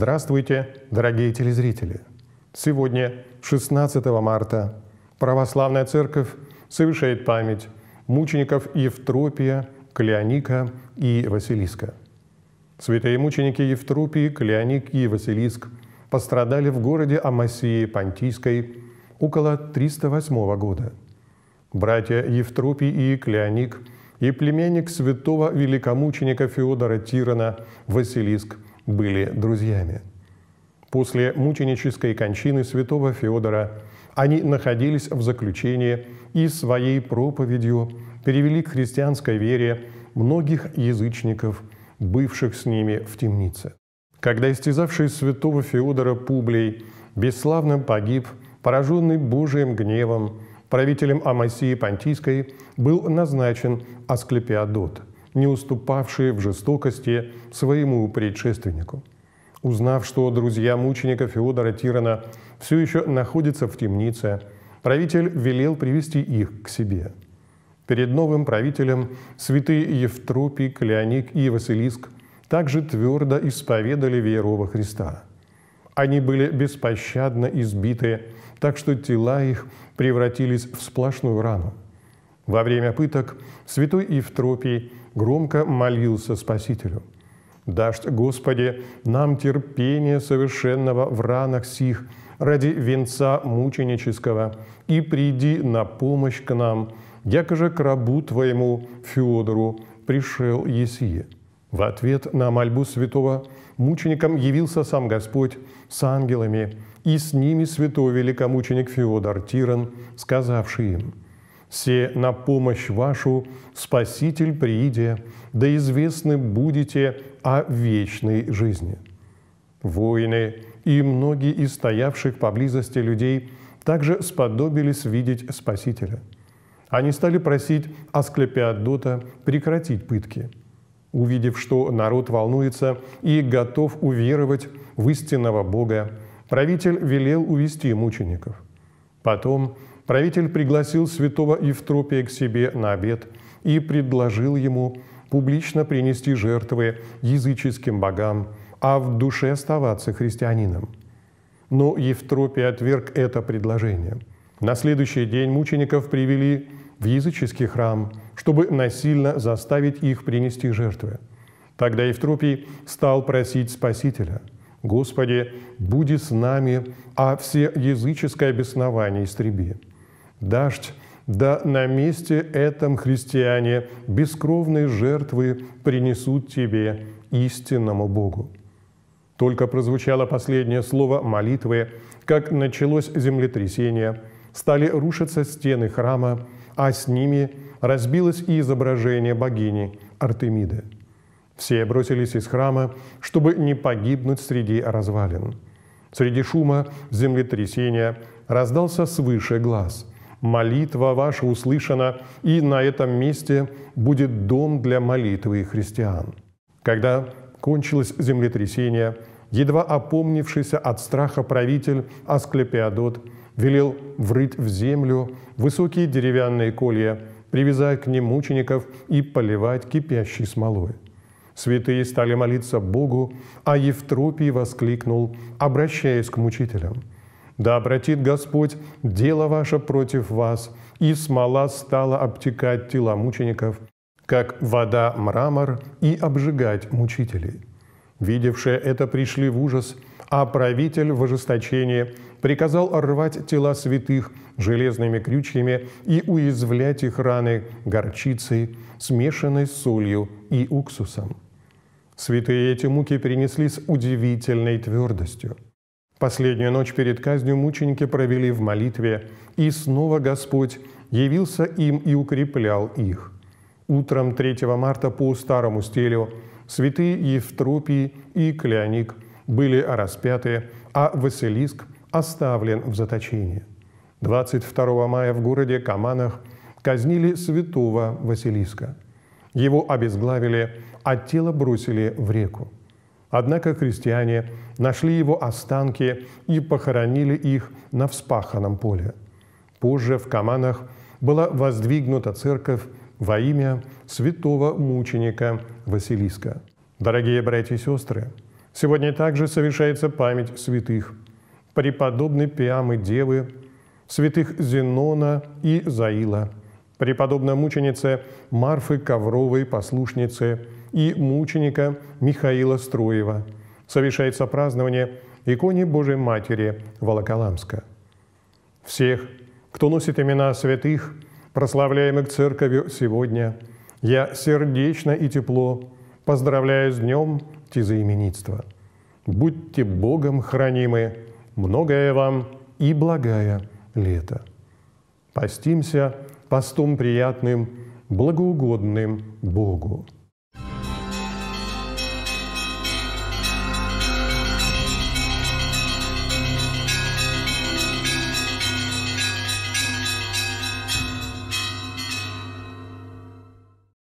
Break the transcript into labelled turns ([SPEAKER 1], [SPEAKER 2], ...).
[SPEAKER 1] Здравствуйте, дорогие телезрители! Сегодня, 16 марта, Православная Церковь совершает память мучеников Евтропия, Клеоника и Василиска. Святые мученики Евтропий, Клеоник и Василиск пострадали в городе Амасии Понтийской около 308 года. Братья Евтропий и Клеоник и племянник святого великомученика Феодора Тирана Василиск – были друзьями. После мученической кончины святого Феодора они находились в заключении и своей проповедью перевели к христианской вере многих язычников, бывших с ними в темнице. Когда истязавший святого Феодора Публей бесславно погиб, пораженный Божиим гневом, правителем Амасии Понтийской был назначен Асклепиадот – не уступавшие в жестокости своему предшественнику. Узнав, что друзья мученика Феодора Тирана все еще находятся в темнице, правитель велел привести их к себе. Перед новым правителем святые Евтропий, Клеоник и Василиск также твердо исповедали веру во Христа. Они были беспощадно избиты, так что тела их превратились в сплошную рану. Во время пыток святой Евтропий громко молился Спасителю. «Дашь, Господи, нам терпение совершенного в ранах сих ради венца мученического, и приди на помощь к нам, яко же к рабу Твоему Федору пришел Есие». В ответ на мольбу святого мученикам явился сам Господь с ангелами, и с ними святой великомученик Феодор Тиран, сказавший им – все на помощь вашу Спаситель прииде, да известны будете о вечной жизни». Воины и многие из стоявших поблизости людей также сподобились видеть Спасителя. Они стали просить Асклепиадота прекратить пытки. Увидев, что народ волнуется и готов уверовать в истинного Бога, правитель велел увести мучеников. Потом Правитель пригласил святого Евтропия к себе на обед и предложил ему публично принести жертвы языческим богам, а в душе оставаться христианином. Но Евтропий отверг это предложение. На следующий день мучеников привели в языческий храм, чтобы насильно заставить их принести жертвы. Тогда Евтропий стал просить Спасителя, «Господи, буди с нами, а все языческое беснование истреби» дождь, да на месте этом, христиане, бескровные жертвы принесут тебе истинному Богу. Только прозвучало последнее слово молитвы, как началось землетрясение, стали рушиться стены храма, а с ними разбилось и изображение богини Артемиды. Все бросились из храма, чтобы не погибнуть среди развалин. Среди шума землетрясения раздался свыше глаз – молитва ваша услышана, и на этом месте будет дом для молитвы христиан. Когда кончилось землетрясение, едва опомнившийся от страха правитель Асклепиадот велел врыть в землю высокие деревянные колья, привязать к ним мучеников и поливать кипящей смолой. Святые стали молиться Богу, а Евтропий воскликнул, обращаясь к мучителям – да обратит Господь дело ваше против вас, и смола стала обтекать тела мучеников, как вода мрамор, и обжигать мучителей. Видевшие это пришли в ужас, а правитель в ожесточении приказал рвать тела святых железными крючьями и уязвлять их раны горчицей, смешанной с солью и уксусом. Святые эти муки принесли с удивительной твердостью – Последнюю ночь перед казнью мученики провели в молитве, и снова Господь явился им и укреплял их. Утром 3 марта по старому стилю святые Евтропий и Кляник были распяты, а Василиск оставлен в заточении. 22 мая в городе Каманах казнили святого Василиска. Его обезглавили, а тело бросили в реку. Однако крестьяне нашли его останки и похоронили их на вспаханном поле. Позже в Каманах была воздвигнута церковь во имя святого мученика Василиска. Дорогие братья и сестры, сегодня также совершается память святых, преподобной Пиамы Девы, святых Зенона и Заила, преподобной мученице Марфы Ковровой, послушницы – и мученика Михаила Струева. Совершается празднование иконе Божьей Матери Волоколамска. Всех, кто носит имена святых, прославляемых Церковью сегодня, я сердечно и тепло поздравляю с днем тезаименитства. Будьте Богом хранимы, многое вам и благая лето. Постимся постом приятным, благоугодным Богу.